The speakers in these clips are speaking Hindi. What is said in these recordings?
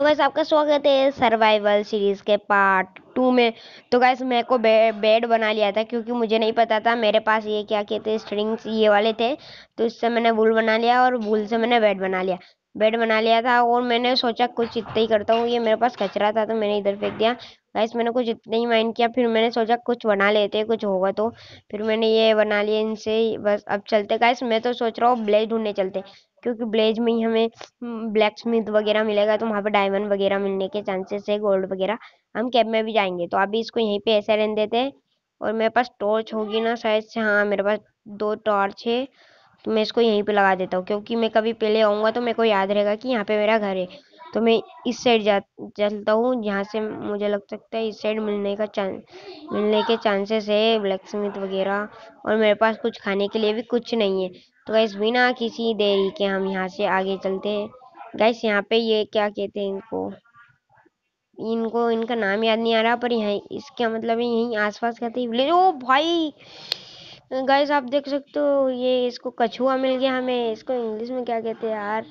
तो गैस आपका स्वागत है सर्वाइवल सीरीज़ के पार्ट टू में तो गैस मेरे को बेड बना लिया था क्योंकि मुझे नहीं पता था मेरे पास ये क्या कहते स्ट्रिंग्स ये वाले थे तो इससे मैंने वूल बना लिया और वूल से मैंने बेड बना लिया बेड बना लिया था और मैंने सोचा कुछ इतना ही करता हूँ ये मेरे पास कचरा था तो मैंने इधर फेंक दिया गाइस मैंने कुछ इतना ही माइंड किया फिर मैंने सोचा कुछ बना लेते कुछ होगा तो फिर मैंने ये बना लिया इनसे बस अब चलते गाइस मैं तो सोच रहा हूँ ब्लेज ढूंढने चलते क्योंकि ब्लेज में ही हमें हम्म, ब्लैक स्मिथ वगैरह मिलेगा तो वहाँ पर डायमंड वगैरह मिलने के चांसेस है गोल्ड वगैरह हम कैब में भी जाएंगे तो अभी इसको यहीं पर ऐसे रहने देते हैं और मेरे पास टॉर्च होगी ना शायद से हाँ मेरे पास दो टॉर्च है तो मैं इसको यहीं पे लगा देता हूँ क्योंकि मैं कभी पहले आऊँगा तो मेरे को याद रहेगा कि यहाँ पे मेरा घर है तो मैं इस साइड जा चलता हूँ जहाँ से मुझे लग सकता है इस साइड मिलने का चांस मिलने के चांसेस है ब्लैक स्मिथ वगैरह और मेरे पास कुछ खाने के लिए भी कुछ नहीं है तो गैस बिना किसी देरी के हम यहाँ से आगे चलते हैं गैस यहाँ पे ये क्या कहते हैं इनको इनको इनका नाम याद नहीं आ रहा पर यहाँ इसका मतलब यहीं आस पास कहते हैं ओ भाई गाइस आप देख सकते हो ये इसको कछुआ मिल गया हमें इसको इंग्लिश में क्या कहते हैं यार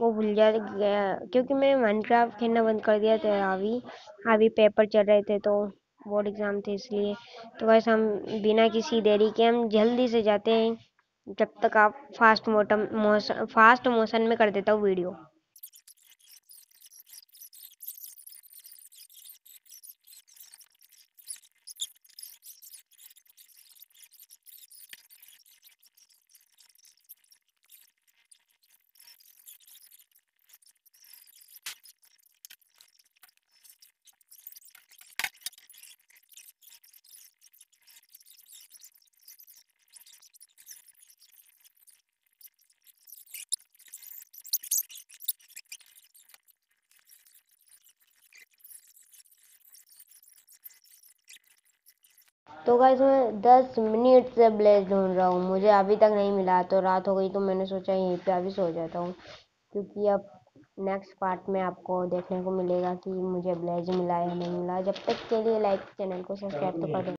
वो भूल जा गया क्योंकि मैं माइनक्राफ्ट खेलना बंद कर दिया था अभी अभी पेपर चल रहे थे तो बोर्ड एग्ज़ाम थे इसलिए तो वैसे हम बिना किसी देरी के हम जल्दी से जाते हैं जब तक आप फास्ट मोटम मोशन फास्ट मोशन में कर देता हूँ वीडियो तो गाइस मैं दस मिनट से ब्लेज ढूंढ रहा हूँ मुझे अभी तक नहीं मिला तो रात हो गई तो मैंने सोचा यहीं पे अभी सो जाता हूँ क्योंकि अब नेक्स्ट पार्ट में आपको देखने को मिलेगा कि मुझे ब्लेज मिला या नहीं मिला जब तक के लिए लाइक चैनल को सब्सक्राइब तो कर दो